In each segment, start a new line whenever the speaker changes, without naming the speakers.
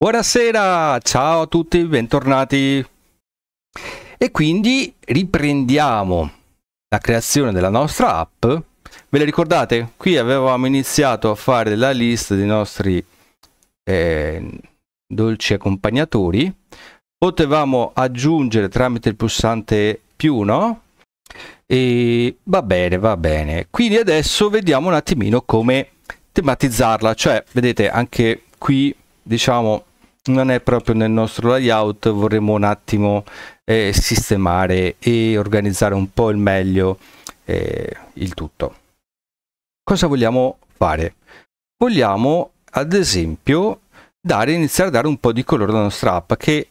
Buonasera, ciao a tutti, bentornati. E quindi
riprendiamo la creazione della nostra app. Ve le ricordate? Qui avevamo iniziato a fare la lista dei nostri eh, dolci accompagnatori. Potevamo aggiungere tramite il pulsante più, no? E va bene, va bene. Quindi adesso vediamo un attimino come tematizzarla. Cioè, vedete, anche qui, diciamo, non è proprio nel nostro layout, vorremmo un attimo eh, sistemare e organizzare un po' il meglio eh, il tutto. Cosa vogliamo fare? Vogliamo ad esempio dare, iniziare a dare un po' di colore alla nostra app che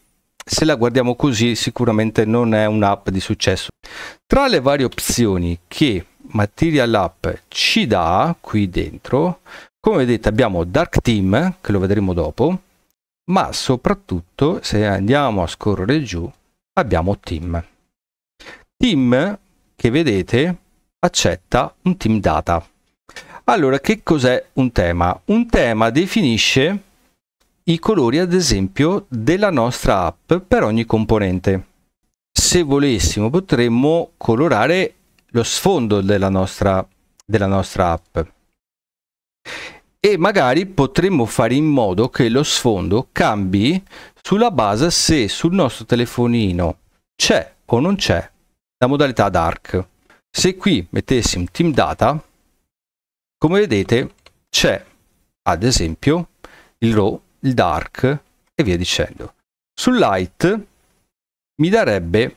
se la guardiamo così sicuramente non è un'app di successo. Tra le varie opzioni che Material App ci dà qui dentro, come vedete abbiamo Dark Team, che lo vedremo dopo, ma soprattutto se andiamo a scorrere giù abbiamo team. Team che vedete accetta un team data. Allora che cos'è un tema? Un tema definisce i colori ad esempio della nostra app per ogni componente. Se volessimo potremmo colorare lo sfondo della nostra, della nostra app e magari potremmo fare in modo che lo sfondo cambi sulla base se sul nostro telefonino c'è o non c'è la modalità dark. Se qui mettessi un team data, come vedete c'è ad esempio il RAW, il dark e via dicendo. Sul light mi darebbe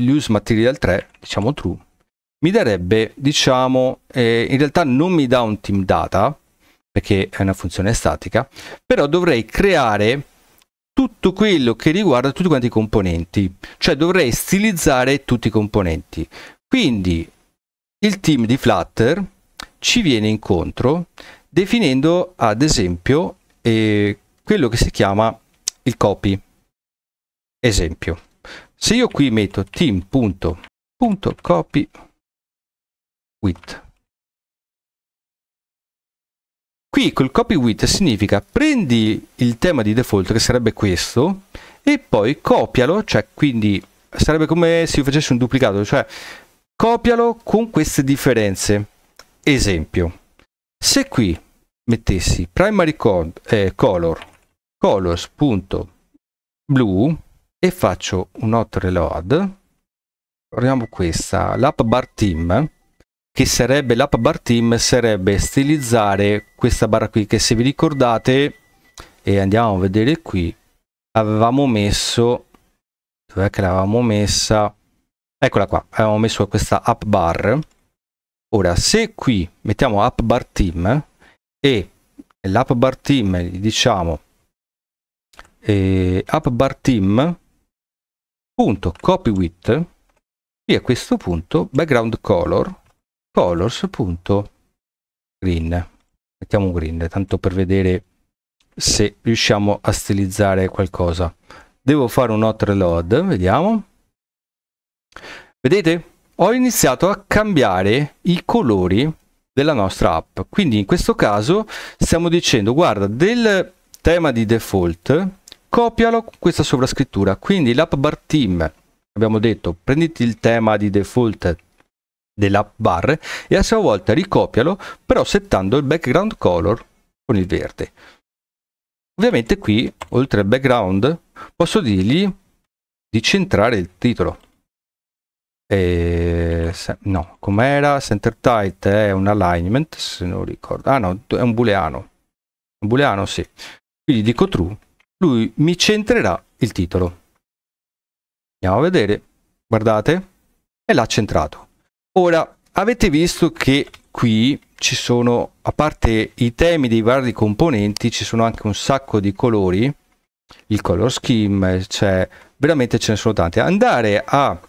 use material 3, diciamo true, mi darebbe, diciamo, eh, in realtà non mi dà un team data, perché è una funzione statica, però dovrei creare tutto quello che riguarda tutti quanti i componenti, cioè dovrei stilizzare tutti i componenti. Quindi il team di Flutter ci viene incontro definendo ad esempio eh, quello che si chiama il copy. Esempio, se io qui metto
team.copy.width Qui col copy with significa prendi il tema
di default che sarebbe questo e poi copialo, cioè quindi sarebbe come se io facessi un duplicato, cioè copialo con queste differenze. Esempio, se qui mettessi primary code, eh, color colors.blu e faccio un hot reload, proviamo questa, l'app bar team, che sarebbe l'app bar team sarebbe stilizzare questa barra qui che se vi ricordate e andiamo a vedere qui avevamo messo dove che l'avevamo messa eccola qua avevamo messo questa app bar ora se qui mettiamo app bar team e l'app bar team diciamo eh, app bar team punto copy width e a questo punto background color colors.green mettiamo un green tanto per vedere se riusciamo a stilizzare qualcosa devo fare un hot reload vediamo vedete ho iniziato a cambiare i colori della nostra app quindi in questo caso stiamo dicendo guarda del tema di default copialo con questa sovrascrittura quindi l'app bar team abbiamo detto prenditi il tema di default della bar e a sua volta ricopialo però settando il background color con il verde. Ovviamente qui, oltre al background, posso dirgli di centrare il titolo. E, no, com'era? Center tight è un alignment, se non ricordo. Ah no, è un booleano. Un booleano, sì. Quindi dico true. Lui mi centrerà il titolo. Andiamo a vedere. Guardate. E l'ha centrato. Ora, avete visto che qui ci sono, a parte i temi dei vari componenti, ci sono anche un sacco di colori, il color scheme, cioè veramente ce ne sono tanti. Andare a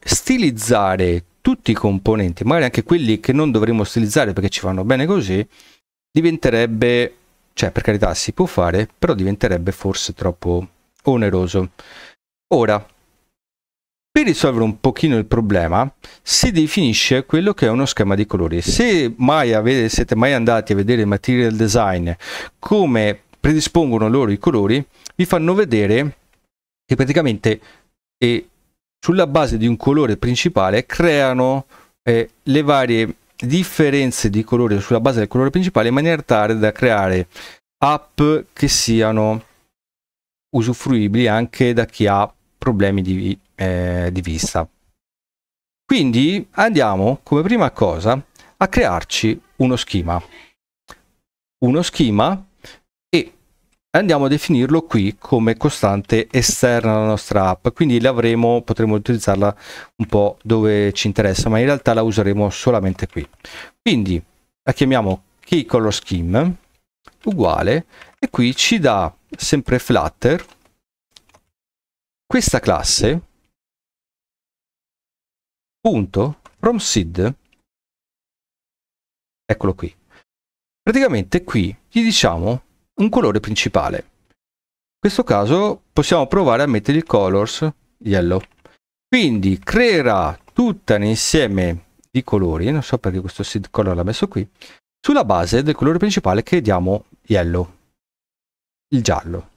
stilizzare tutti i componenti, magari anche quelli che non dovremmo stilizzare perché ci vanno bene così, diventerebbe, cioè per carità si può fare, però diventerebbe forse troppo oneroso. Ora, per risolvere un pochino il problema si definisce quello che è uno schema di colori. Se mai avete, siete mai andati a vedere il material design come predispongono loro i colori, vi fanno vedere che praticamente eh, sulla base di un colore principale creano eh, le varie differenze di colore sulla base del colore principale in maniera tale da creare app che siano usufruibili anche da chi ha problemi di eh, di vista. Quindi andiamo come prima cosa a crearci uno schema. Uno schema e andiamo a definirlo qui come costante esterna alla nostra app. Quindi l'avremo, potremo utilizzarla un po' dove ci interessa, ma in realtà la useremo solamente qui. Quindi la chiamiamo keyColorScheme uguale e qui ci dà sempre
flutter questa classe punto from seed eccolo qui praticamente qui gli diciamo un colore principale in
questo caso possiamo provare a mettere il colors yellow quindi creerà tutta un insieme di colori non so perché questo seed color l'ha messo qui sulla base del colore principale che diamo yellow il giallo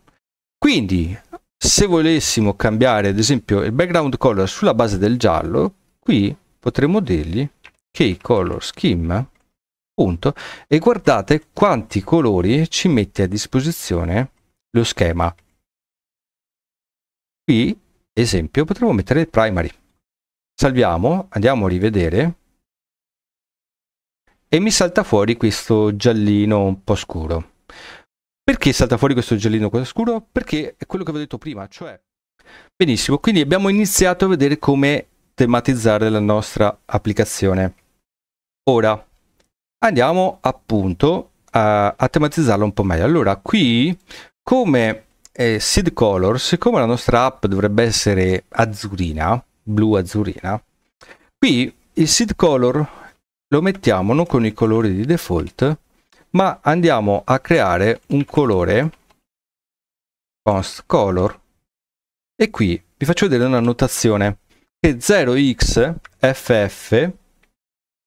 quindi se volessimo cambiare ad esempio il background color sulla base del giallo Qui potremmo dirgli che color scheme punto e guardate quanti colori ci mette a disposizione lo
schema. Qui, esempio, potremmo mettere il primary. Salviamo, andiamo a rivedere e mi salta
fuori questo giallino un po' scuro. Perché salta fuori questo giallino un po scuro? Perché è quello che avevo detto prima, cioè... Benissimo, quindi abbiamo iniziato a vedere come tematizzare la nostra applicazione. Ora andiamo appunto a, a tematizzarla un po' meglio. Allora qui come eh, Seed Color, siccome la nostra app dovrebbe essere azzurina, blu-azzurina, qui il Seed Color lo mettiamo non con i colori di default, ma andiamo a creare un colore const color e qui vi faccio vedere una notazione che 0xff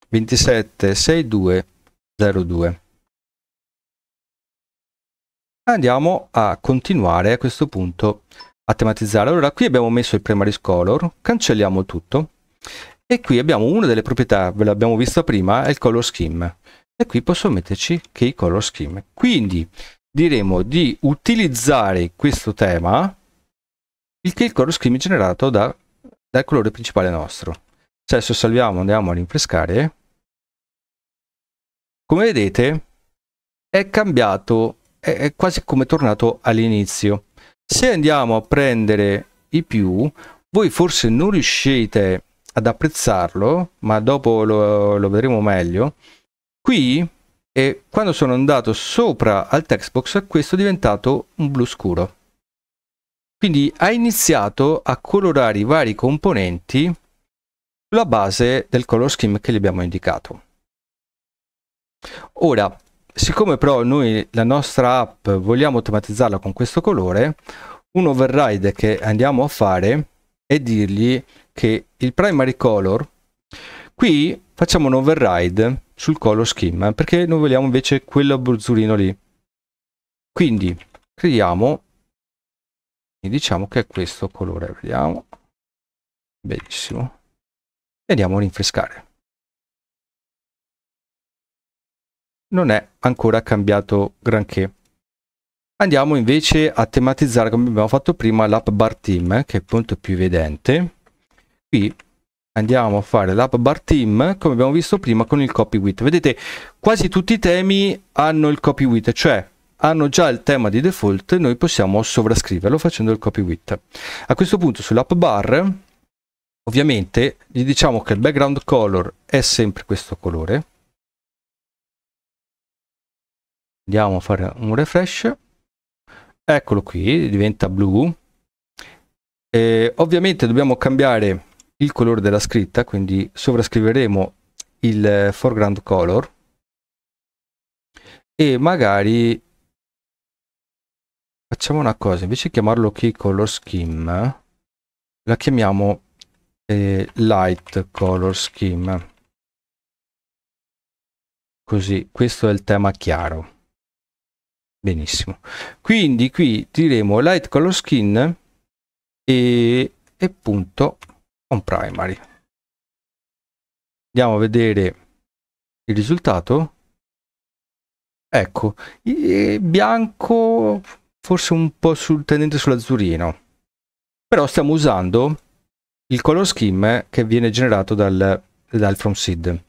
276202. Andiamo a continuare a questo punto a tematizzare. Allora qui abbiamo messo il primary color, cancelliamo tutto e qui abbiamo una delle proprietà, ve l'abbiamo vista prima, è il color scheme e qui posso metterci che i color scheme. Quindi diremo di utilizzare questo tema il che il color scheme generato da dal colore principale nostro. Cioè se salviamo andiamo a rinfrescare, come vedete è cambiato, è quasi come tornato all'inizio. Se andiamo a prendere i più, voi forse non riuscite ad apprezzarlo, ma dopo lo, lo vedremo meglio. Qui, e quando sono andato sopra al textbox, questo è diventato un blu scuro. Quindi ha iniziato a colorare i vari componenti sulla base del color scheme che gli abbiamo indicato. Ora, siccome però noi la nostra app vogliamo automatizzarla con questo colore, un override che andiamo a fare è dirgli che il primary color, qui facciamo un override sul color scheme perché noi vogliamo invece quello azzurrino lì. Quindi creiamo
quindi diciamo che è questo colore, vediamo. Benissimo. E Andiamo a rinfrescare. Non è ancora cambiato granché. Andiamo invece a
tematizzare, come abbiamo fatto prima, l'app bar team, eh, che è il punto più evidente. Qui andiamo a fare l'app bar team come abbiamo visto prima con il copy width vedete quasi tutti i temi hanno il copy width cioè hanno già il tema di default noi possiamo sovrascriverlo facendo il copy width. A questo punto sull'app bar ovviamente gli diciamo che il background color è sempre questo colore. Andiamo a fare un refresh. Eccolo qui, diventa blu. E ovviamente dobbiamo cambiare il colore della scritta, quindi sovrascriveremo il foreground color e magari Facciamo una cosa, invece di chiamarlo key color scheme, la chiamiamo eh, light color scheme. Così, questo è il tema chiaro. Benissimo. Quindi qui diremo light color skin e, e punto on primary.
Andiamo a vedere il risultato. Ecco, eh, bianco forse un po'
sul, tendente sull'azzurino. Però stiamo usando il color scheme che viene generato dal, dal From Seed.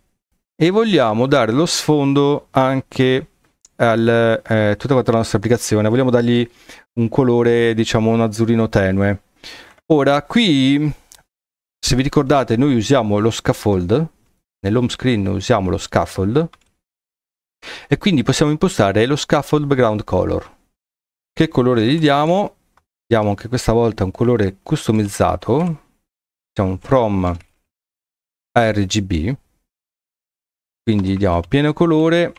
E vogliamo dare lo sfondo anche a eh, tutta quanta la nostra applicazione. Vogliamo dargli un colore, diciamo, un azzurino tenue. Ora, qui, se vi ricordate, noi usiamo lo scaffold. Nell'home screen usiamo lo scaffold. E quindi possiamo impostare lo scaffold background color che colore gli diamo diamo anche questa volta un colore customizzato diciamo from RGB quindi gli diamo pieno colore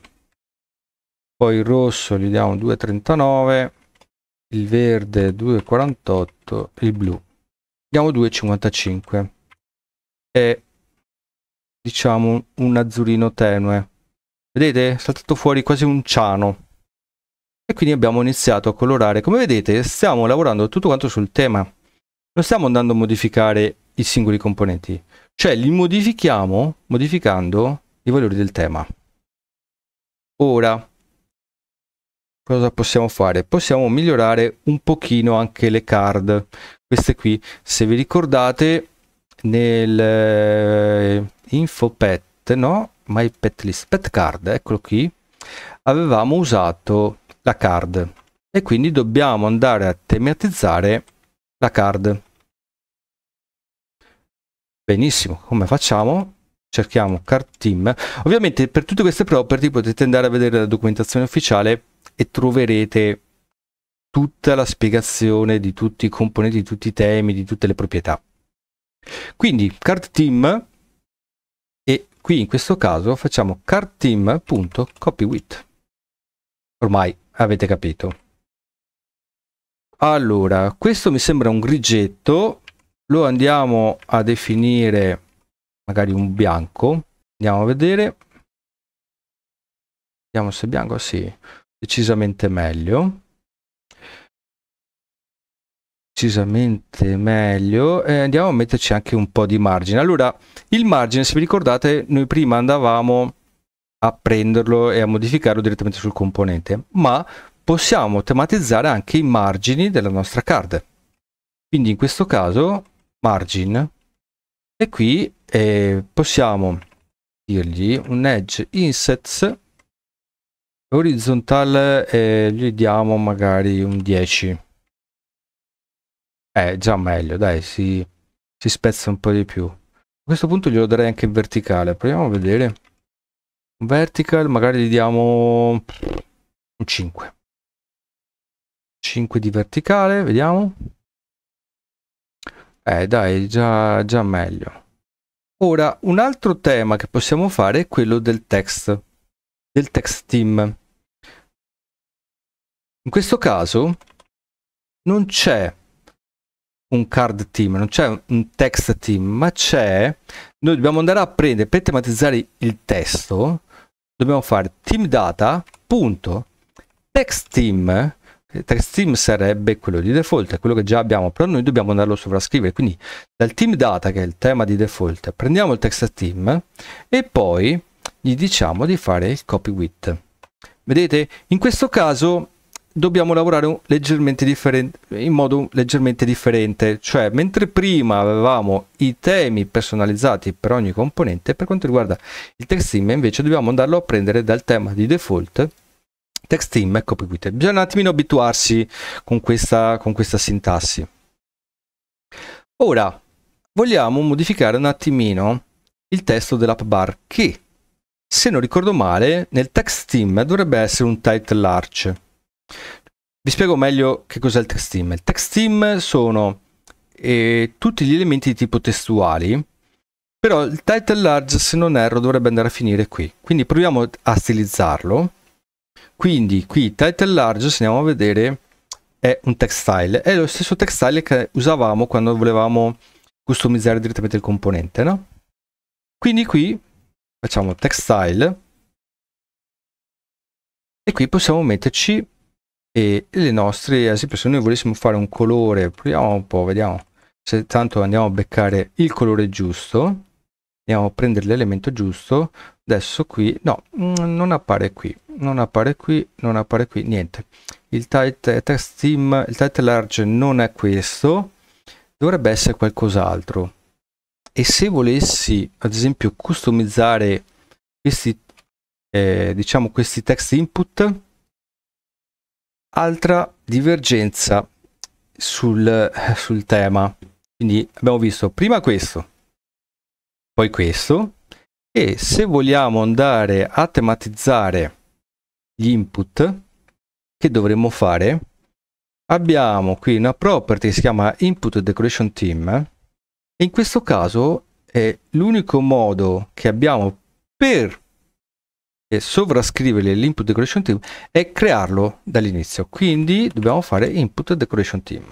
poi il rosso gli diamo 2,39 il verde 2,48 il blu diamo 2,55 e diciamo un azzurino tenue vedete è saltato fuori quasi un ciano e quindi abbiamo iniziato a colorare. Come vedete stiamo lavorando tutto quanto sul tema, non stiamo andando a modificare i singoli componenti, cioè li modifichiamo modificando i valori del tema. Ora, cosa possiamo fare? Possiamo migliorare un pochino anche le card, queste qui, se vi ricordate nel eh, info pet, no? My pet list, pet card, eccolo qui, avevamo usato la card e quindi dobbiamo andare a tematizzare la card. Benissimo, come facciamo? Cerchiamo card team. Ovviamente per tutte queste property potete andare a vedere la documentazione ufficiale e troverete tutta la spiegazione di tutti i componenti, di tutti i temi, di tutte le proprietà. Quindi card team e qui in questo caso facciamo card team.copywith. Ormai avete capito. Allora, questo mi sembra un grigetto, lo andiamo a definire magari un bianco, andiamo a vedere. Vediamo se è bianco, sì, decisamente meglio. Decisamente meglio. E andiamo a metterci anche un po' di margine. Allora, il margine, se vi ricordate, noi prima andavamo a prenderlo e a modificarlo direttamente sul componente, ma possiamo tematizzare anche i margini della nostra card. Quindi in questo caso margin e qui eh, possiamo dirgli un edge insets orizzontale e eh, gli diamo magari un 10 è eh, già meglio dai si, si spezza un po' di più a questo punto glielo darei anche in verticale proviamo a vedere vertical magari gli diamo un 5 5 di verticale vediamo eh dai già, già meglio ora un altro tema che possiamo fare è quello del text del text team in questo caso non c'è un card team, non c'è un text team, ma c'è, noi dobbiamo andare a prendere per tematizzare il testo, dobbiamo fare team data punto text team text team sarebbe quello di default è quello che già abbiamo però noi dobbiamo andarlo a sovrascrivere quindi dal team data che è il tema di default prendiamo il text team e poi gli diciamo di fare il copy width vedete in questo caso dobbiamo lavorare leggermente differente, in modo leggermente differente, cioè mentre prima avevamo i temi personalizzati per ogni componente, per quanto riguarda il textim invece dobbiamo andarlo a prendere dal tema di default textim team e Bisogna un attimino abituarsi con questa, con questa sintassi. Ora vogliamo modificare un attimino il testo dell'app bar che se non ricordo male nel textim dovrebbe essere un title large vi spiego meglio che cos'è il text team. Il text team sono eh, tutti gli elementi di tipo testuali, però il title large, se non erro, dovrebbe andare a finire qui. Quindi proviamo a stilizzarlo. Quindi qui title large, se andiamo a vedere, è un textile. È lo stesso textile che usavamo quando volevamo customizzare direttamente il componente, no? Quindi qui facciamo textile e qui possiamo metterci e, le nostre, ad esempio se noi volessimo fare un colore, proviamo un po', vediamo se tanto andiamo a beccare il colore giusto, andiamo a prendere l'elemento giusto, adesso qui, no, mm, non appare qui, non appare qui, non appare qui, niente. Il tight eh, text theme, il tight large non è questo, dovrebbe essere qualcos'altro. E se volessi, ad esempio, customizzare questi, eh, diciamo, questi text input, altra divergenza sul, sul tema. Quindi abbiamo visto prima questo, poi questo, e se vogliamo andare a tematizzare gli input, che dovremmo fare? Abbiamo qui una property che si chiama Input Decoration Team, e in questo caso è l'unico modo che abbiamo per e sovrascrivere l'input decoration team e crearlo dall'inizio. Quindi dobbiamo fare input decoration team.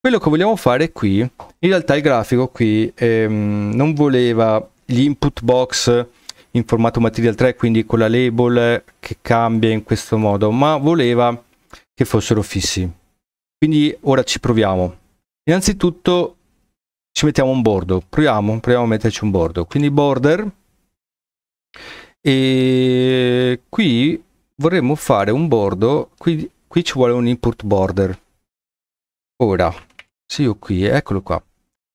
Quello che vogliamo fare qui, in realtà il grafico qui ehm, non voleva gli input box in formato material 3, quindi con la label che cambia in questo modo, ma voleva che fossero fissi. Quindi ora ci proviamo. Innanzitutto ci mettiamo un bordo, proviamo, proviamo a metterci un bordo. Quindi border e qui vorremmo fare un bordo qui, qui ci vuole un input border ora se io qui eccolo qua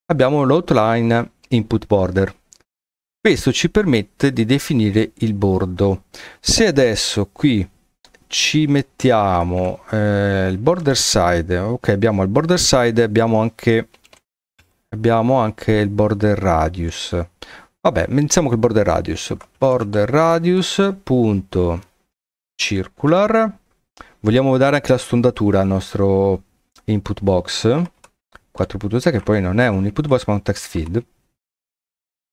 abbiamo l'outline input border questo ci permette di definire il bordo se adesso qui ci mettiamo eh, il border side ok abbiamo il border side abbiamo anche abbiamo anche il border radius Vabbè, iniziamo col border radius. Border radius punto circular. Vogliamo dare anche la stondatura al nostro input box 4.0 che poi non è un input box ma un text field.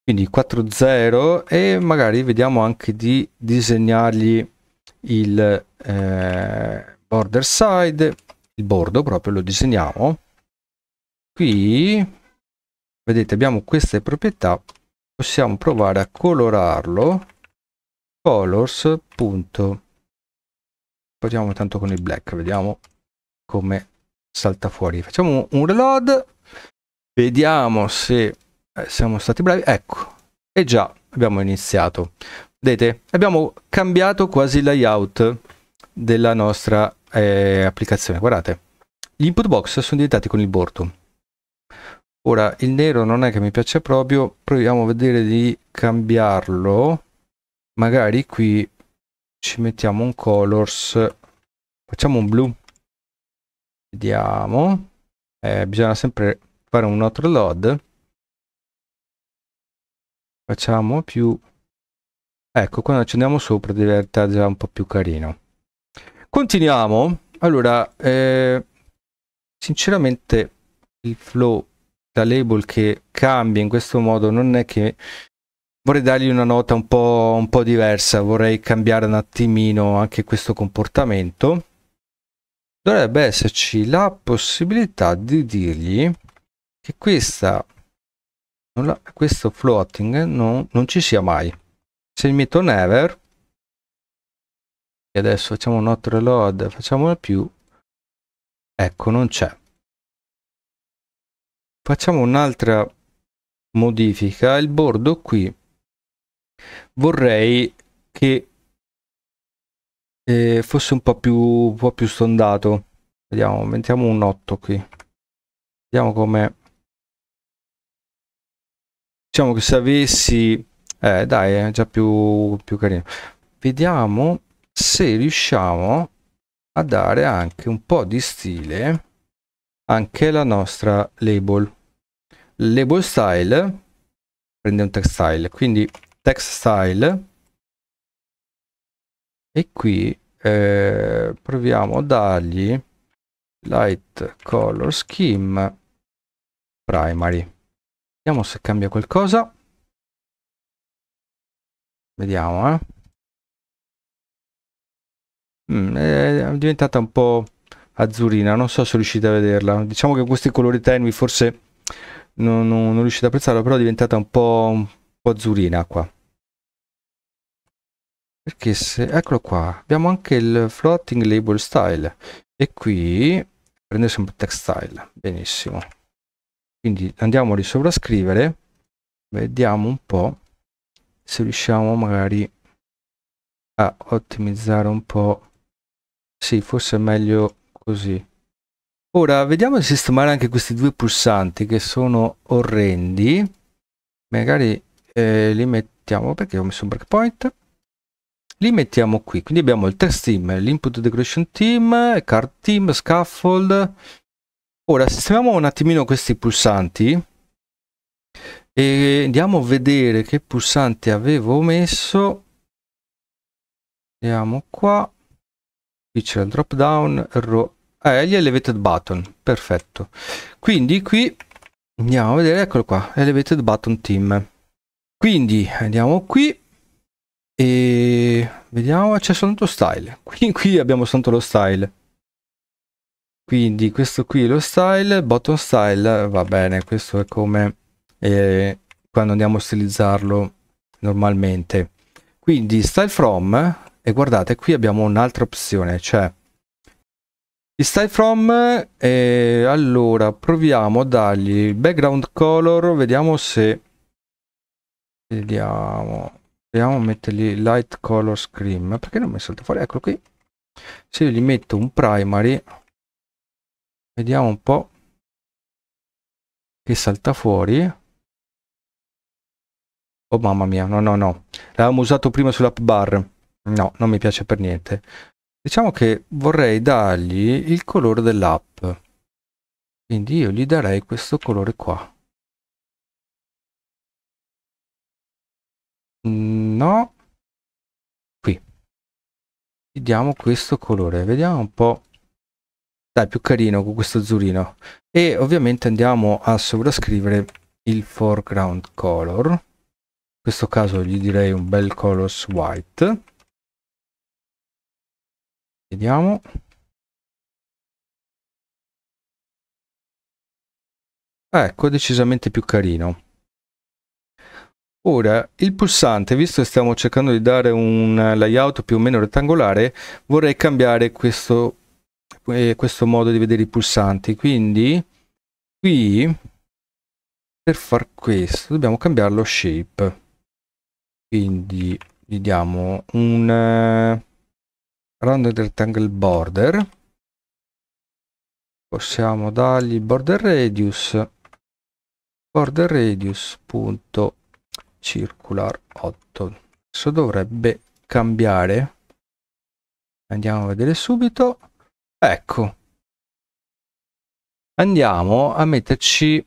Quindi 4.0 e magari vediamo anche di disegnargli il eh, border side, il bordo proprio lo disegniamo. Qui vedete abbiamo queste proprietà possiamo provare a colorarlo colors punto proviamo tanto con il black vediamo come salta fuori facciamo un reload vediamo se eh, siamo stati bravi ecco e già abbiamo iniziato vedete abbiamo cambiato quasi il layout della nostra eh, applicazione guardate gli input box sono diventati con il bordo Ora, il nero non è che mi piace proprio, proviamo a vedere di cambiarlo. Magari qui ci mettiamo un colors, facciamo un blu. Vediamo, eh, bisogna sempre fare un altro load. Facciamo più... Ecco, quando ci andiamo sopra diventa già un po' più carino. Continuiamo. Allora, eh, sinceramente il flow la label che cambia in questo modo non è che vorrei dargli una nota un po', un po diversa, vorrei cambiare un attimino anche questo comportamento. Dovrebbe esserci la possibilità di dirgli che questa, questo floating non, non ci sia mai. Se il metto never, e adesso facciamo un not reload, facciamo più, ecco non c'è
facciamo un'altra modifica il bordo qui vorrei che eh, fosse un po più un po più stondato vediamo mettiamo un 8 qui vediamo come diciamo che
se avessi eh dai è già più più carino vediamo se riusciamo a dare anche un po di stile anche la nostra label label style prende un text style quindi text style e qui eh, proviamo a dargli light color
scheme primary vediamo se cambia qualcosa vediamo eh. mm, è diventata un po' azzurrina non so se riuscite a vederla
diciamo che questi colori tenui forse non, non, non riuscite ad apprezzarlo, però è diventata un po', un po azzurina qua. Perché se... Eccolo qua, abbiamo anche il floating label style e qui prende sempre textile benissimo. Quindi andiamo a risovrascrivere, vediamo un po' se riusciamo magari a ottimizzare un po'. Sì, forse è meglio così. Ora vediamo di sistemare anche questi due pulsanti che sono orrendi. Magari eh, li mettiamo perché ho messo un breakpoint. Li mettiamo qui. Quindi abbiamo il test team, l'input decoration team, card team, scaffold. Ora sistemiamo un attimino questi pulsanti e andiamo a vedere che pulsanti avevo messo. Vediamo qua. Qui c'è il drop down, row eh, gli elevated button, perfetto. Quindi qui andiamo a vedere, eccolo qua, elevated button team. Quindi andiamo qui e vediamo, c'è soltanto style. Qui, qui abbiamo soltanto lo style. Quindi questo qui è lo style, button style, va bene, questo è come eh, quando andiamo a stilizzarlo normalmente. Quindi style from, e guardate qui abbiamo un'altra opzione, cioè Style from, eh, eh, allora proviamo a dargli il background color, vediamo se, vediamo, proviamo mettergli light color scream perché non mi salta
fuori? Eccolo qui, se io gli metto un primary, vediamo un po' che salta fuori, oh
mamma mia, no no no, l'avevamo usato prima sull'app bar, no, non mi piace per niente, Diciamo che vorrei dargli il colore dell'app.
Quindi io gli darei questo colore qua. No. Qui. Gli diamo questo colore. Vediamo un po'. Dai, più carino con questo azzurino.
E ovviamente andiamo a sovrascrivere il foreground color. In
questo caso gli direi un bel colors white vediamo ah, ecco decisamente più carino
Ora, il pulsante, visto che stiamo cercando di dare un layout più o meno rettangolare, vorrei cambiare questo, eh, questo modo di vedere i pulsanti. Quindi, qui, per far questo, dobbiamo cambiarlo
shape. Quindi, gli diamo un... Eh, rounded rectangle border possiamo
dargli border radius border radius punto circular 8 adesso dovrebbe cambiare
andiamo a vedere subito ecco andiamo a metterci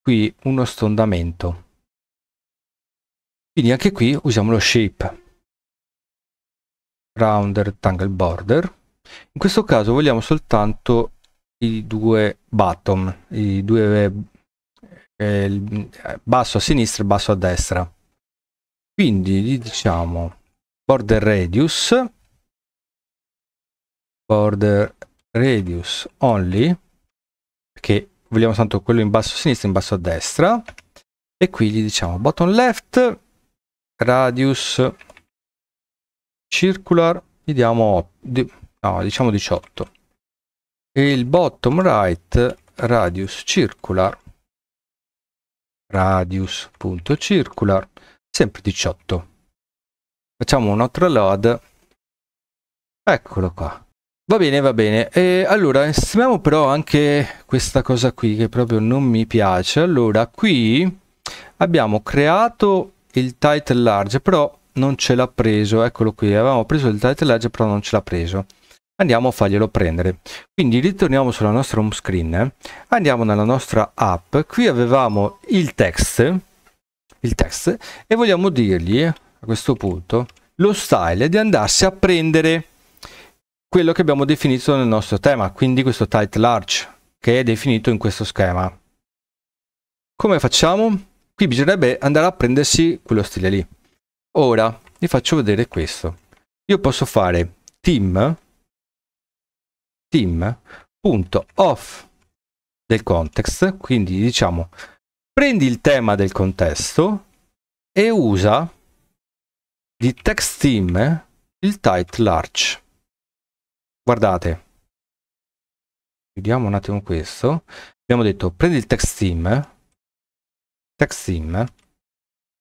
qui uno stondamento
quindi anche qui usiamo lo shape round rectangle border in questo caso vogliamo soltanto i due bottom i due eh, eh, basso a sinistra e basso a destra
quindi gli diciamo border radius border radius only
perché vogliamo tanto quello in basso a sinistra e in basso a destra e qui gli diciamo bottom left radius circular gli diamo di, no, diciamo 18 e il bottom right radius circular radius.circular sempre 18 facciamo un altro load eccolo qua va bene va bene e allora estimiamo però anche questa cosa qui che proprio non mi piace allora qui abbiamo creato il title large però non ce l'ha preso, eccolo qui, avevamo preso il title edge però non ce l'ha preso. Andiamo a farglielo prendere. Quindi ritorniamo sulla nostra home screen, eh. andiamo nella nostra app, qui avevamo il text, il text e vogliamo dirgli eh, a questo punto lo style di andarsi a prendere quello che abbiamo definito nel nostro tema, quindi questo title large, che è definito in questo schema. Come facciamo? Qui bisognerebbe andare a prendersi quello stile lì. Ora vi faccio vedere questo. Io posso fare team team punto off del context, quindi diciamo prendi il tema del contesto
e usa di text team il title large. Guardate, vediamo un attimo questo. Abbiamo detto prendi il text team, text team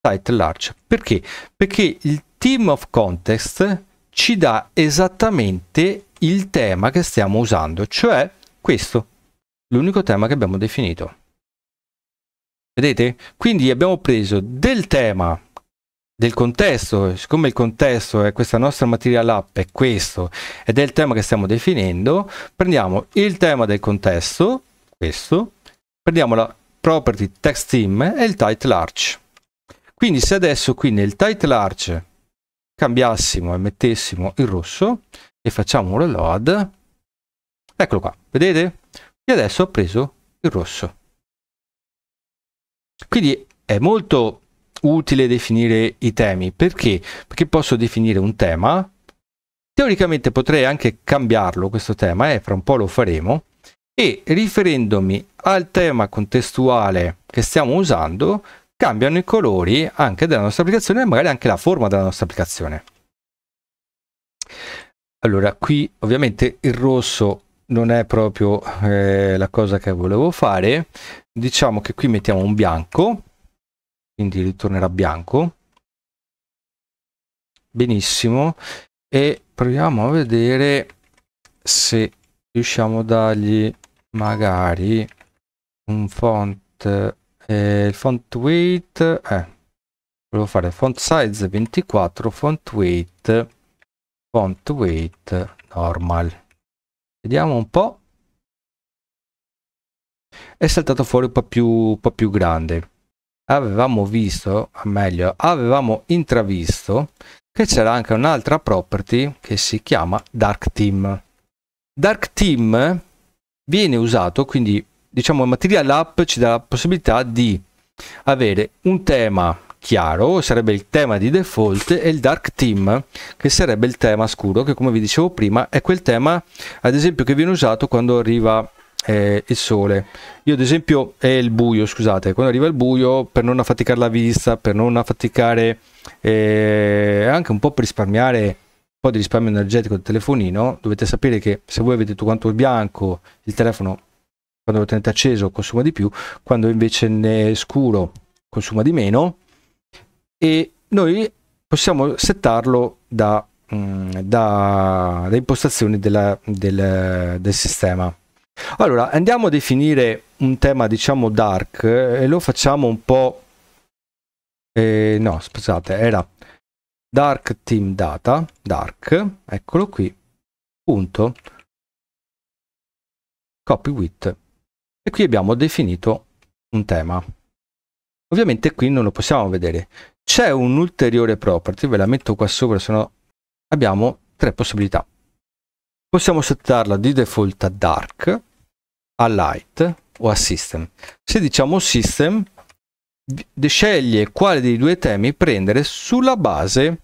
site large. Perché? Perché il team of context ci dà esattamente il tema che stiamo usando, cioè questo, l'unico tema che abbiamo definito. Vedete? Quindi abbiamo preso del tema, del contesto, siccome il contesto è questa nostra material app, è questo, ed è il tema che stiamo definendo, prendiamo il tema del contesto, questo, prendiamo la property text team e il title large. Quindi se adesso qui nel tight arch cambiassimo e mettessimo il rosso e facciamo un reload, eccolo qua, vedete? E adesso ho preso il rosso. Quindi è molto utile definire i temi, perché? Perché posso definire un tema, teoricamente potrei anche cambiarlo questo tema, e eh, fra un po' lo faremo, e riferendomi al tema contestuale che stiamo usando cambiano i colori anche della nostra applicazione e magari anche la forma della nostra applicazione. Allora, qui ovviamente il rosso non è proprio eh, la cosa che volevo fare. Diciamo che qui mettiamo un bianco, quindi ritornerà bianco. Benissimo. E proviamo a vedere se riusciamo a dargli magari un font eh, il font weight eh, volevo fare font size 24 font weight font weight normal vediamo un po è saltato fuori un po più, un po più grande avevamo visto o meglio avevamo intravisto che c'era anche un'altra property che si chiama dark team dark team viene usato quindi diciamo il Material App ci dà la possibilità di avere un tema chiaro, sarebbe il tema di default, e il dark theme, che sarebbe il tema scuro, che come vi dicevo prima è quel tema, ad esempio, che viene usato quando arriva eh, il sole. Io ad esempio, è il buio, scusate, quando arriva il buio, per non affaticare la vista, per non affaticare, eh, anche un po' per risparmiare un po' di risparmio energetico del telefonino, dovete sapere che se voi avete tutto quanto bianco, il telefono quando lo tenete acceso consuma di più, quando invece ne è scuro consuma di meno e noi possiamo settarlo da, mm, da, da impostazioni della, del, del sistema. Allora andiamo a definire un tema diciamo dark eh, e lo facciamo un po'... Eh,
no, scusate, era dark team data, dark, eccolo qui, punto, copy width e qui abbiamo definito un tema. Ovviamente qui non lo possiamo vedere.
C'è un'ulteriore property, ve la metto qua sopra, se no abbiamo tre possibilità. Possiamo settarla di default a dark, a light o a system. Se diciamo system, sceglie quale dei due temi prendere sulla base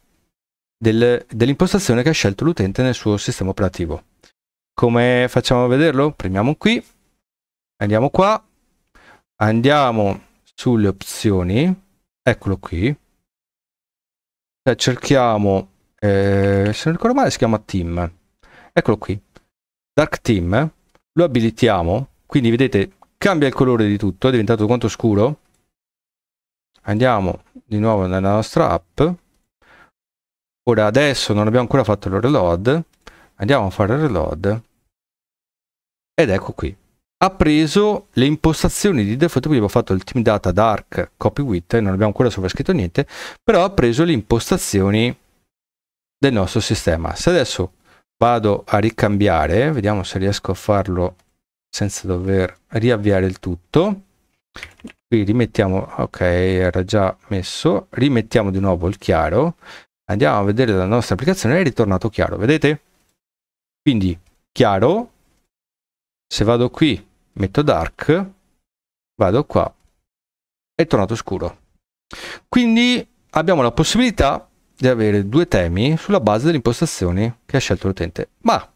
del, dell'impostazione che ha scelto l'utente nel suo sistema operativo. Come facciamo a vederlo? Premiamo qui andiamo qua andiamo sulle opzioni eccolo qui eh, cerchiamo eh, se non ricordo male si chiama team eccolo qui dark team lo abilitiamo quindi vedete cambia il colore di tutto è diventato quanto scuro andiamo di nuovo nella nostra app ora adesso non abbiamo ancora fatto il reload andiamo a fare il reload ed ecco qui ha preso le impostazioni di default, quindi ho fatto il team data dark copy width, non abbiamo ancora sovrascritto niente, però ha preso le impostazioni del nostro sistema. Se adesso vado a ricambiare, vediamo se riesco a farlo senza dover riavviare il tutto, qui rimettiamo, ok, era già messo, rimettiamo di nuovo il chiaro, andiamo a vedere la nostra applicazione, è ritornato chiaro, vedete? Quindi chiaro, se vado qui metto dark, vado qua, è tornato scuro. Quindi abbiamo la possibilità di avere due temi sulla base delle impostazioni che ha scelto l'utente. Ma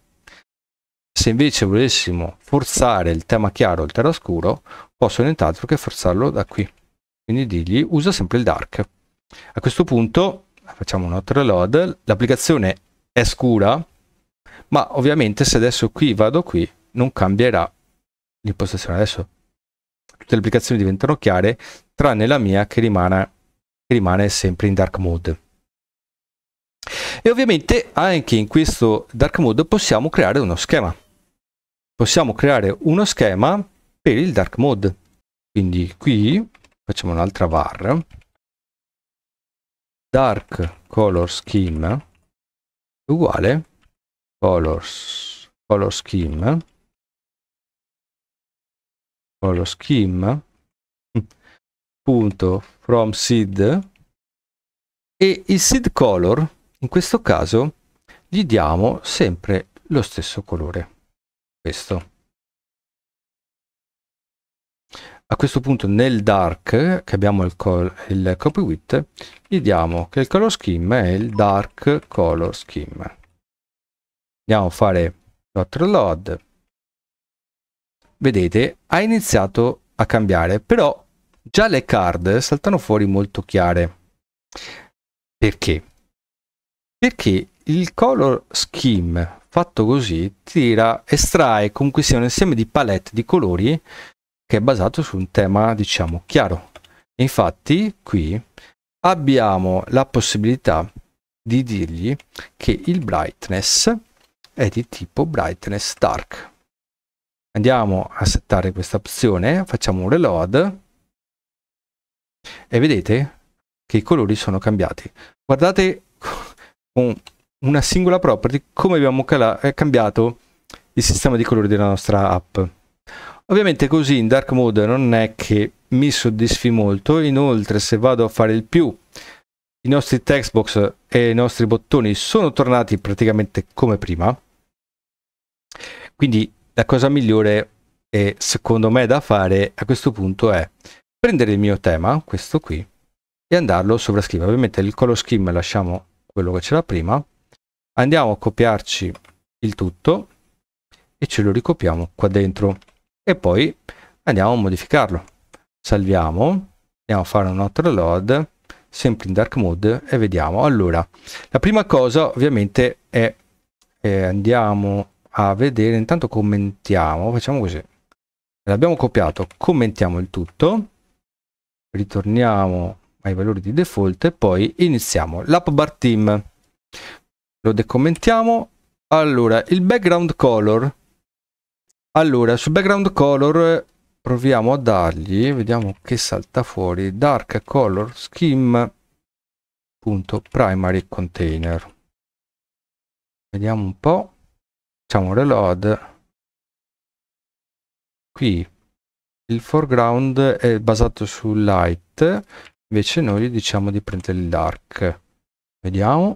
se invece volessimo forzare il tema chiaro o il terra scuro, posso nient'altro che forzarlo da qui. Quindi digli usa sempre il dark. A questo punto facciamo un hot reload, l'applicazione è scura, ma ovviamente se adesso qui vado qui non cambierà l'impostazione. Adesso tutte le applicazioni diventano chiare, tranne la mia che rimane, che rimane sempre in dark mode. E ovviamente anche in questo dark mode possiamo creare uno schema. Possiamo creare uno schema per il dark mode. Quindi qui facciamo un'altra var.
Dark color scheme uguale colors color scheme con lo schema punto from seed e il seed color in questo caso gli diamo sempre lo stesso colore questo
a questo punto nel dark che abbiamo il, il copy width gli diamo che il color scheme è il dark color scheme andiamo a fare dot reload vedete, ha iniziato a cambiare, però già le card saltano fuori molto chiare. Perché? Perché il color scheme fatto così tira, estrae, conquista un insieme di palette di colori che è basato su un tema, diciamo, chiaro. Infatti, qui abbiamo la possibilità di dirgli che il brightness è di tipo brightness dark andiamo a settare questa opzione facciamo un reload e vedete che i colori sono cambiati guardate con una singola property come abbiamo eh, cambiato il sistema di colori della nostra app ovviamente così in dark mode non è che mi soddisfi molto inoltre se vado a fare il più i nostri text box e i nostri bottoni sono tornati praticamente come prima quindi la cosa migliore e secondo me da fare a questo punto è prendere il mio tema, questo qui, e andarlo a sovrascrivere. Ovviamente il color scheme lasciamo quello che c'era prima, andiamo a copiarci il tutto e ce lo ricopiamo qua dentro e poi andiamo a modificarlo. Salviamo, andiamo a fare un altro load, sempre in dark mode e vediamo. Allora, la prima cosa ovviamente è eh, andiamo a vedere, intanto commentiamo, facciamo così. L'abbiamo copiato, commentiamo il tutto, ritorniamo ai valori di default e poi iniziamo l'app bar team. Lo decommentiamo. Allora, il background color. Allora, sul background color proviamo a dargli, vediamo che salta fuori, dark color scheme
punto primary container vediamo un po facciamo reload qui
il foreground è basato sul light invece noi diciamo di prendere
il dark vediamo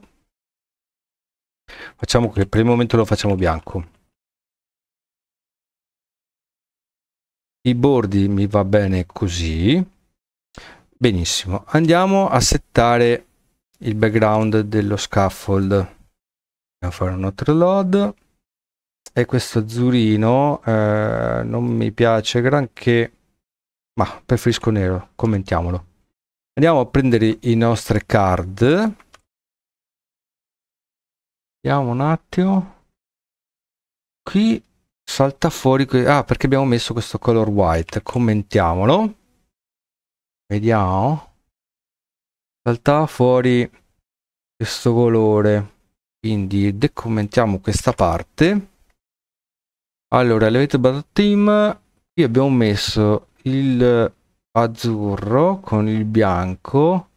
facciamo che per il momento lo facciamo bianco i
bordi mi va bene così benissimo andiamo a settare il background dello scaffold andiamo a fare un altro load e questo azzurino eh, non mi piace granché, ma preferisco nero, commentiamolo. Andiamo a prendere i nostre card. Vediamo un attimo. Qui salta fuori, ah perché abbiamo messo questo color white, commentiamolo. Vediamo. Salta fuori questo colore, quindi decommentiamo questa parte allora, l'Elite Battle Team, qui abbiamo messo il azzurro con il bianco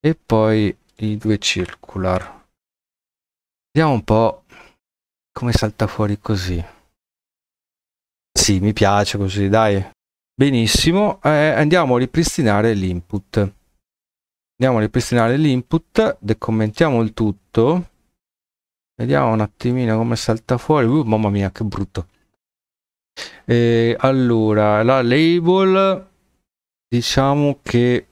e poi i due circular. Vediamo un po' come salta fuori così. Sì, mi piace così, dai. Benissimo, eh, andiamo a ripristinare l'input. Andiamo a ripristinare l'input, decommentiamo il tutto. Vediamo un attimino come salta fuori. Uh, mamma mia, che brutto. E eh, allora la label diciamo che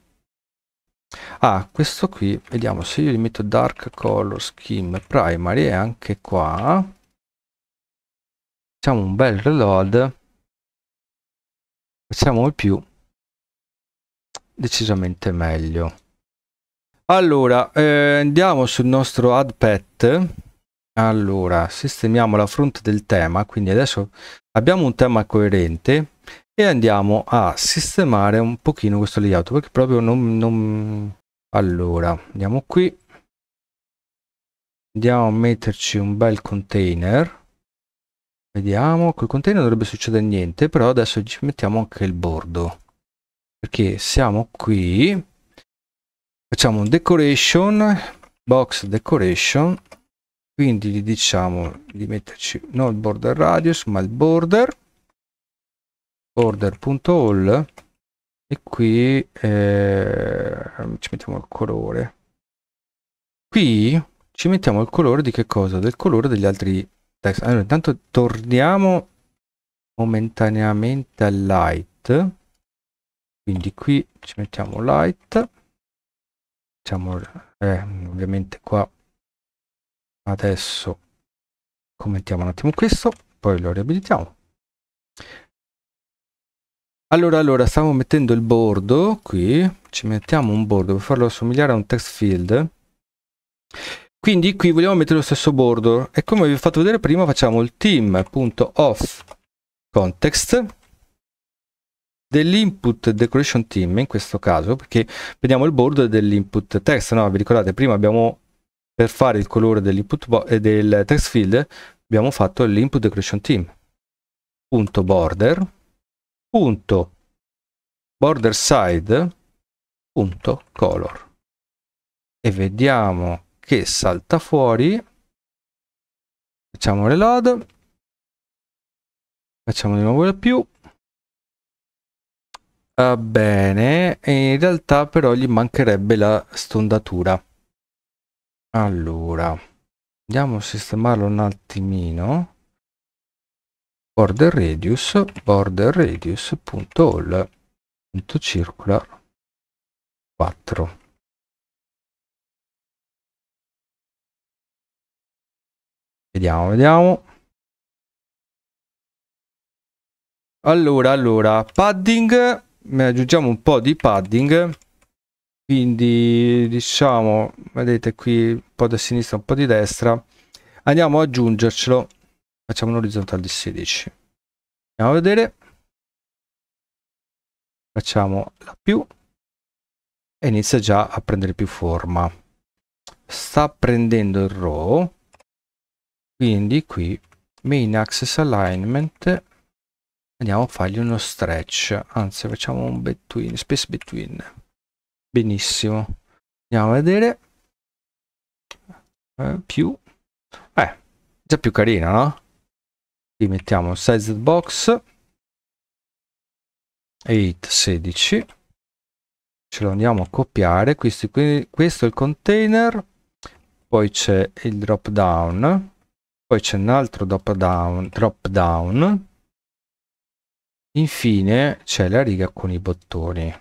ah questo qui vediamo se io gli metto dark color scheme primary e anche qua
facciamo un bel reload facciamo il più decisamente meglio
allora eh, andiamo sul nostro add pet allora sistemiamo la fronte del tema quindi adesso abbiamo un tema coerente e andiamo a sistemare un pochino questo layout perché proprio non, non... allora andiamo qui andiamo a metterci un bel container vediamo col container dovrebbe succedere niente però adesso ci mettiamo anche il bordo perché siamo qui facciamo un decoration box decoration quindi gli diciamo di metterci non il border radius ma il border border.all e qui eh, ci mettiamo il colore qui ci mettiamo il colore di che cosa? del colore degli altri text allora intanto torniamo momentaneamente al light
quindi qui ci mettiamo light facciamo eh, ovviamente qua adesso commentiamo un attimo questo poi lo riabilitiamo
allora allora stiamo mettendo il bordo qui ci mettiamo un bordo per farlo assomigliare a un text field quindi qui vogliamo mettere lo stesso bordo e come vi ho fatto vedere prima facciamo il team.off context dell'input decoration team in questo caso perché vediamo il bordo dell'input text no vi ricordate prima abbiamo per fare il colore dell'input eh, del text field abbiamo fatto l'input decoration team punto border punto
border side punto color e vediamo che salta fuori facciamo reload facciamo di nuovo la più
va bene in realtà però gli mancherebbe la stondatura allora andiamo a sistemarlo un attimino
border radius border radius punto all punto circular 4 vediamo vediamo allora allora padding
aggiungiamo un po di padding quindi diciamo vedete qui un po' da sinistra un po' di destra andiamo a aggiungercelo
facciamo un orizzontale di 16 andiamo a vedere facciamo la più e inizia già a prendere più forma
sta prendendo il row quindi qui main access alignment andiamo a fargli uno stretch anzi facciamo un between space between benissimo andiamo a
vedere eh, più eh già più carina no qui mettiamo size box
8 16 ce lo andiamo a copiare questo, questo è il container poi c'è il drop down poi c'è un altro drop down, drop down. infine c'è
la riga con i bottoni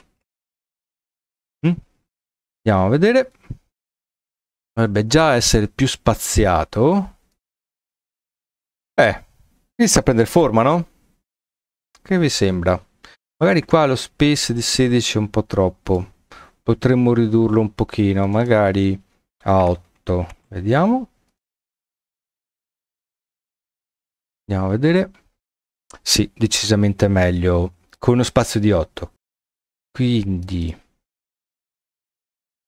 Andiamo a vedere. Dovrebbe già essere più spaziato.
Eh, inizia a prendere forma, no? Che vi sembra? Magari qua lo space di 16 è un po' troppo. Potremmo ridurlo un pochino, magari a 8. Vediamo.
Andiamo a vedere. Sì, decisamente meglio con uno spazio di 8. Quindi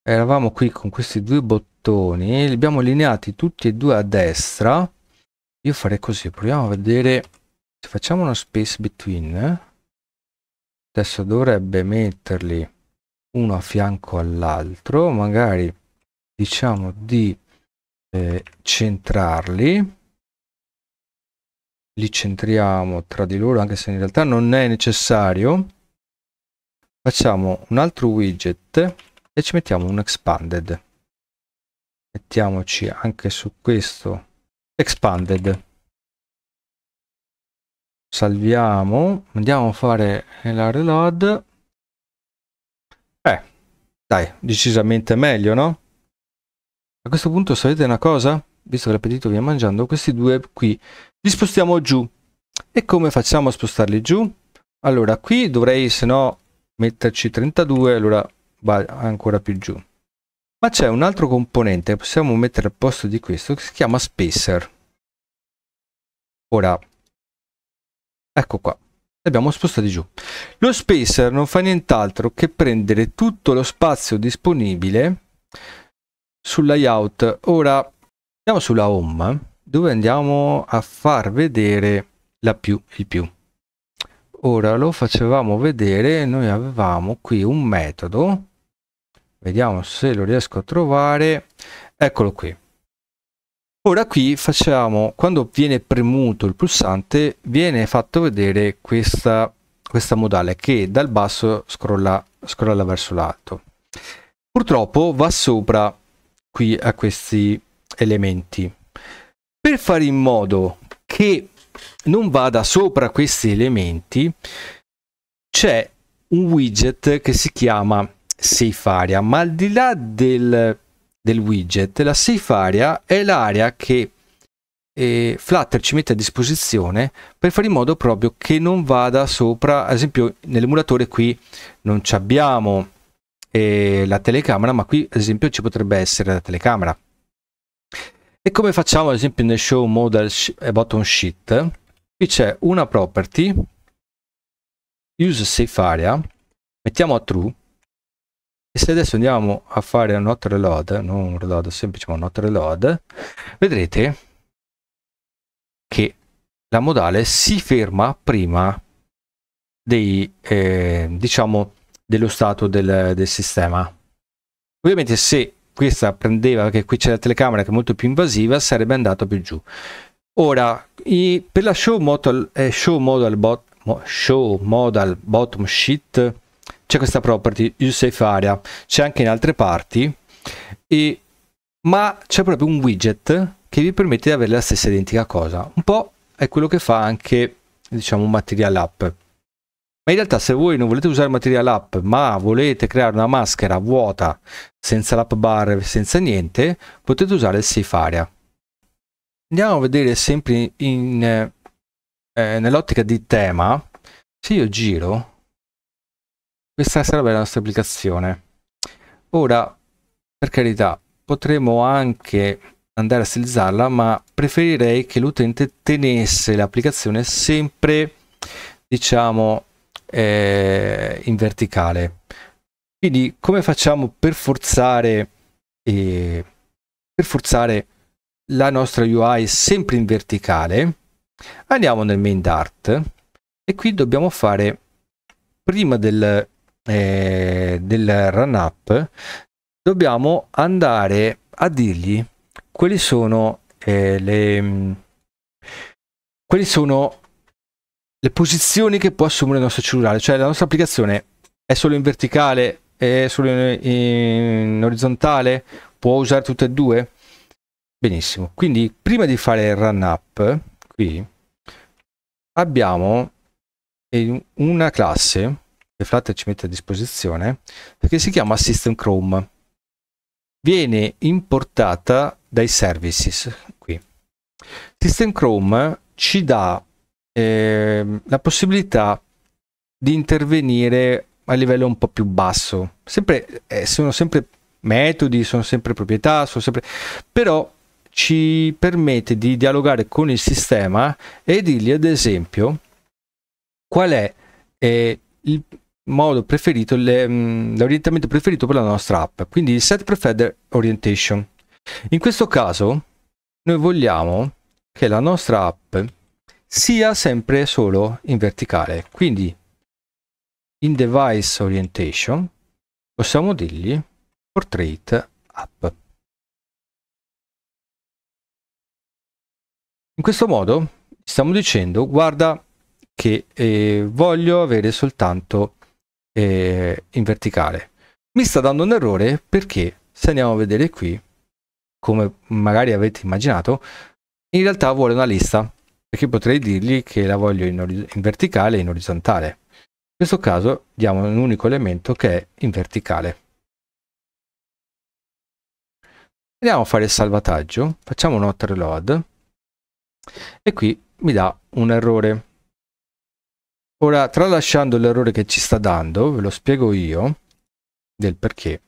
eravamo qui
con questi due bottoni li abbiamo allineati tutti e due a destra io farei così proviamo a vedere se facciamo una space between eh? adesso dovrebbe metterli uno a fianco all'altro magari diciamo di eh, centrarli li centriamo tra di loro anche se in realtà non è necessario facciamo un altro widget e ci mettiamo un expanded mettiamoci anche su questo expanded salviamo andiamo a fare la reload eh dai decisamente meglio no a questo punto sapete una cosa visto che l'appetito viene mangiando questi due qui li spostiamo giù e come facciamo a spostarli giù allora qui dovrei se no metterci 32 allora va ancora più giù ma c'è un altro componente che possiamo mettere al posto di questo che si chiama spacer ora ecco qua l'abbiamo spostato giù lo spacer non fa nient'altro che prendere tutto lo spazio disponibile sul layout ora andiamo sulla home dove andiamo a far vedere la più il più ora lo facevamo vedere noi avevamo qui un metodo vediamo se lo riesco a trovare eccolo qui ora qui facciamo quando viene premuto il pulsante viene fatto vedere questa questa modale che dal basso scrolla scrolla verso l'alto purtroppo va sopra qui a questi elementi per fare in modo che non vada sopra questi elementi, c'è un widget che si chiama safe area, ma al di là del, del widget, la safe area è l'area che eh, Flutter ci mette a disposizione per fare in modo proprio che non vada sopra, ad esempio nell'emulatore qui non abbiamo eh, la telecamera, ma qui ad esempio ci potrebbe essere la telecamera e come facciamo ad esempio nel show model eh, bottom sheet? Qui c'è una property, use safe area, mettiamo a true, e se adesso andiamo a fare un not reload, non un reload semplice ma un not reload, vedrete che la modale si ferma prima dei, eh, diciamo, dello stato del, del sistema. Ovviamente se questa prendeva, perché qui c'è la telecamera che è molto più invasiva, sarebbe andato più giù. Ora, i, per la show model, eh, show, model bot, show model bottom sheet c'è questa property, il safe area, c'è anche in altre parti, e, ma c'è proprio un widget che vi permette di avere la stessa identica cosa. Un po' è quello che fa anche, diciamo, un material app. Ma in realtà se voi non volete usare Material App, ma volete creare una maschera vuota, senza l'app bar, senza niente, potete usare il Safe Area. Andiamo a vedere sempre in, eh, eh nell'ottica di tema. Se io giro, questa sarebbe la nostra applicazione. Ora, per carità, potremmo anche andare a stilizzarla, ma preferirei che l'utente tenesse l'applicazione sempre, diciamo, eh, in verticale. Quindi come facciamo per forzare, eh, per forzare la nostra UI sempre in verticale? Andiamo nel main dart e qui dobbiamo fare prima del, eh, del run up dobbiamo andare a dirgli quali sono eh, le quali sono le posizioni che può assumere il nostro cellulare, cioè la nostra applicazione è solo in verticale, è solo in, in orizzontale, può usare tutte e due? Benissimo, quindi prima di fare il run up, qui abbiamo una classe che Flutter ci mette a disposizione che si chiama System Chrome. Viene importata dai services qui. System Chrome ci dà eh, la possibilità di intervenire a livello un po' più basso. Sempre, eh, sono sempre metodi, sono sempre proprietà, sono sempre... però ci permette di dialogare con il sistema e dirgli ad esempio qual è eh, il modo preferito, le, mh, mm, l'orientamento preferito per la nostra app, quindi il set preferred orientation. In questo caso noi vogliamo che la nostra app sia sempre solo in verticale. Quindi
in device orientation possiamo dirgli portrait up. In questo modo stiamo dicendo guarda che eh, voglio avere soltanto
eh, in verticale. Mi sta dando un errore perché se andiamo a vedere qui, come magari avete immaginato, in realtà vuole una lista perché potrei dirgli che la voglio in, in verticale e in orizzontale. In questo caso diamo un unico elemento che è in verticale. Andiamo a fare il salvataggio, facciamo un hot reload e qui mi dà un errore. Ora, tralasciando l'errore che ci sta dando, ve lo spiego io del perché.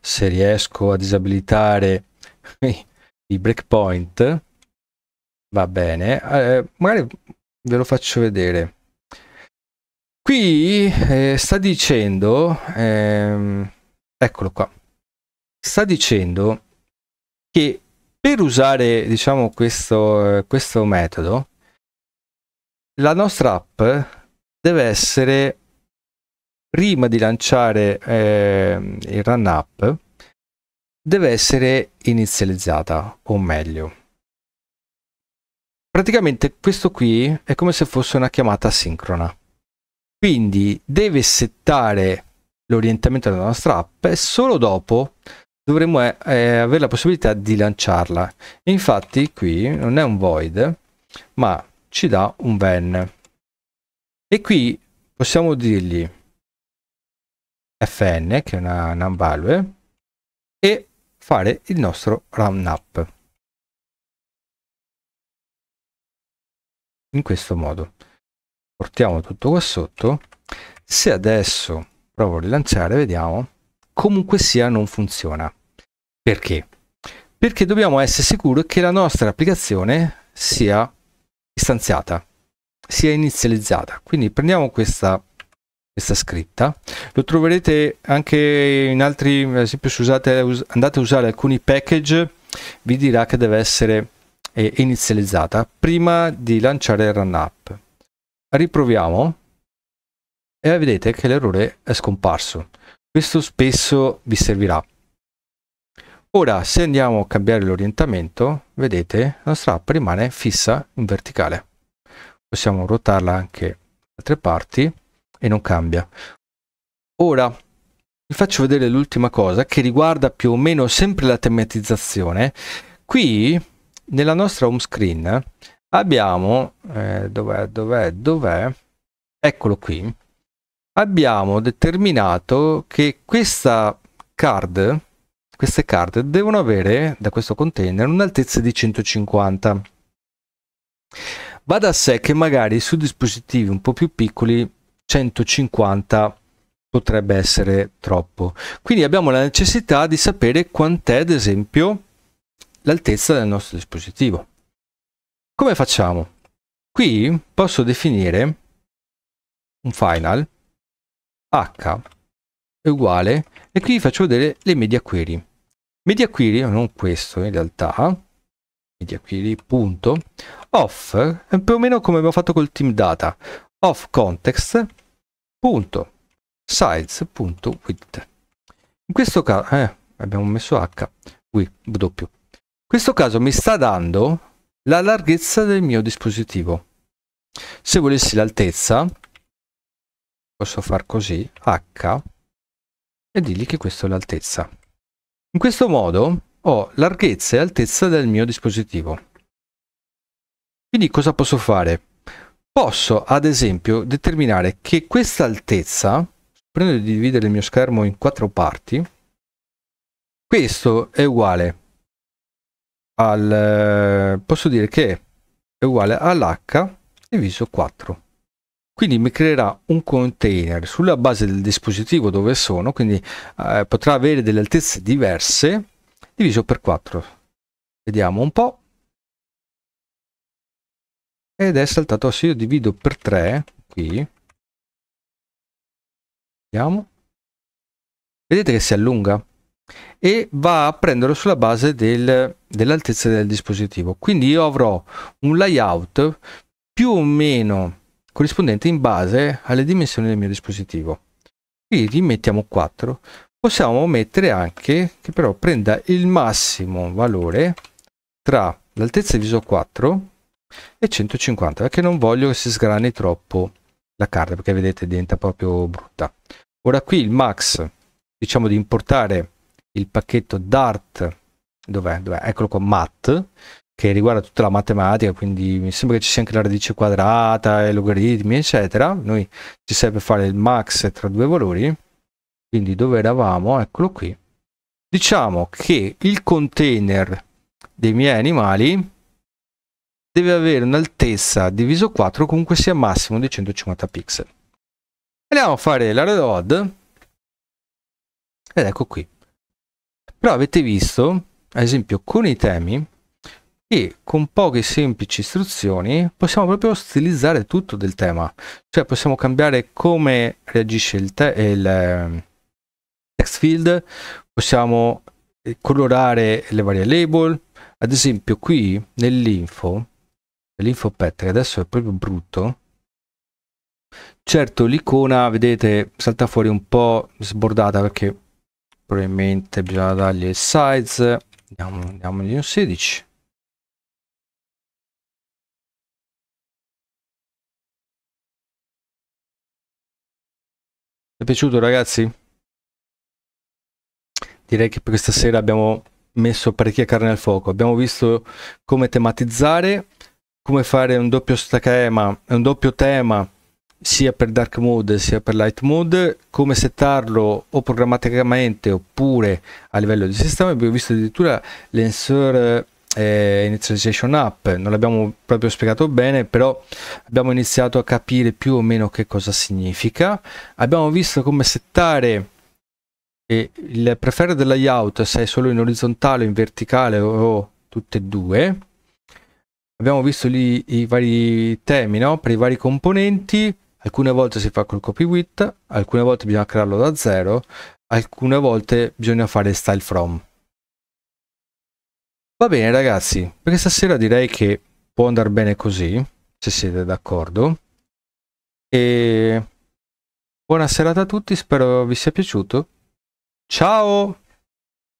Se riesco a disabilitare i breakpoint, va bene. Eh, magari ve lo faccio vedere. Qui eh, sta dicendo, ehm, eccolo qua, sta dicendo che per usare diciamo questo, questo metodo la nostra app deve essere prima di lanciare eh, il run up deve essere inizializzata o meglio praticamente questo qui è come se fosse una chiamata asincrona quindi deve settare l'orientamento della nostra app e solo dopo dovremo eh, eh, avere la possibilità di lanciarla infatti qui non è un void ma ci dà un ven e qui
possiamo dirgli fn che è una, una value e fare il nostro run up in questo modo portiamo tutto qua
sotto se adesso provo a rilanciare vediamo comunque sia non funziona perché perché dobbiamo essere sicuri che la nostra applicazione sia istanziata sia inizializzata quindi prendiamo questa questa scritta lo troverete anche in altri ad eh, esempio se usate, andate a usare alcuni package vi dirà che deve essere e inizializzata prima di lanciare il run up. Riproviamo e vedete che l'errore è scomparso. Questo spesso vi servirà. Ora se andiamo a cambiare l'orientamento, vedete la nostra app rimane fissa in verticale. Possiamo ruotarla anche da altre parti e non cambia. Ora vi faccio vedere l'ultima cosa che riguarda più o meno sempre la tematizzazione. Qui nella nostra home screen abbiamo, eh, dov'è, dov'è, dov'è, eccolo qui, abbiamo determinato che questa card, queste card devono avere da questo container un'altezza di 150. Va da sé che magari su dispositivi un po' più piccoli 150 potrebbe essere troppo. Quindi abbiamo la necessità di sapere quant'è ad esempio l'altezza del nostro dispositivo. Come facciamo? Qui posso definire un final h è uguale e qui faccio vedere le media query. Media query, non questo in realtà, media query punto, off, più o meno come abbiamo fatto col team data, off context punto size punto width. In questo caso, eh, abbiamo messo h, qui, w questo caso mi sta dando la larghezza del mio dispositivo. Se volessi l'altezza, posso far così, H, e dirgli che questa è l'altezza. In questo modo ho larghezza e altezza del mio dispositivo. Quindi cosa posso fare? Posso, ad esempio, determinare che questa altezza, prendo di dividere il mio schermo in quattro parti, questo è uguale al eh, posso dire che è uguale all'h diviso 4 quindi mi creerà un container sulla base del dispositivo dove sono quindi eh, potrà avere delle altezze diverse diviso per 4 vediamo un po
ed è saltato se io divido per 3 qui vediamo vedete che si allunga
e va a prenderlo sulla base del, dell'altezza del dispositivo. Quindi io avrò un layout più o meno corrispondente in base alle dimensioni del mio dispositivo. Quindi mettiamo 4. Possiamo mettere anche che però prenda il massimo valore tra l'altezza di viso 4 e 150 perché non voglio che si sgrani troppo la carta perché vedete diventa proprio brutta. Ora qui il max diciamo di importare il pacchetto Dart, dov'è? dov'è? Eccolo qua, Mat, che riguarda tutta la matematica, quindi mi sembra che ci sia anche la radice quadrata, i logaritmi, eccetera. Noi ci serve fare il max tra due valori, quindi dove eravamo? Eccolo qui. Diciamo che il container dei miei animali deve avere un'altezza diviso 4 comunque sia massimo di 150 pixel. Andiamo a fare la red odd ed ecco qui. Però avete visto, ad esempio, con i temi che con poche semplici istruzioni possiamo proprio stilizzare tutto del tema. Cioè possiamo cambiare come reagisce il, te il ehm, text field, possiamo eh, colorare le varie label. Ad esempio qui nell'info, l'info pet che adesso è proprio brutto, certo l'icona vedete salta fuori un po' sbordata perché probabilmente
bisogna dargli il size andiamo, andiamo di un 16 è piaciuto ragazzi? Direi
che per questa sera abbiamo messo parecchia carne al fuoco. Abbiamo visto come tematizzare, come fare un doppio schema, un doppio tema sia per dark mode sia per light mode, come settarlo o programmaticamente oppure a livello di sistema. Abbiamo visto addirittura l'ensor eh, initialization app, non l'abbiamo proprio spiegato bene, però abbiamo iniziato a capire più o meno che cosa significa. Abbiamo visto come settare eh, il preferito del layout, se è solo in orizzontale in verticale o tutte e due abbiamo visto lì i vari temi no? per i vari componenti alcune volte si fa col copywit, alcune volte bisogna crearlo da zero, alcune volte bisogna fare style from. Va bene ragazzi, per stasera direi che può andare bene così, se siete d'accordo. E
buona serata a tutti, spero vi sia piaciuto. Ciao!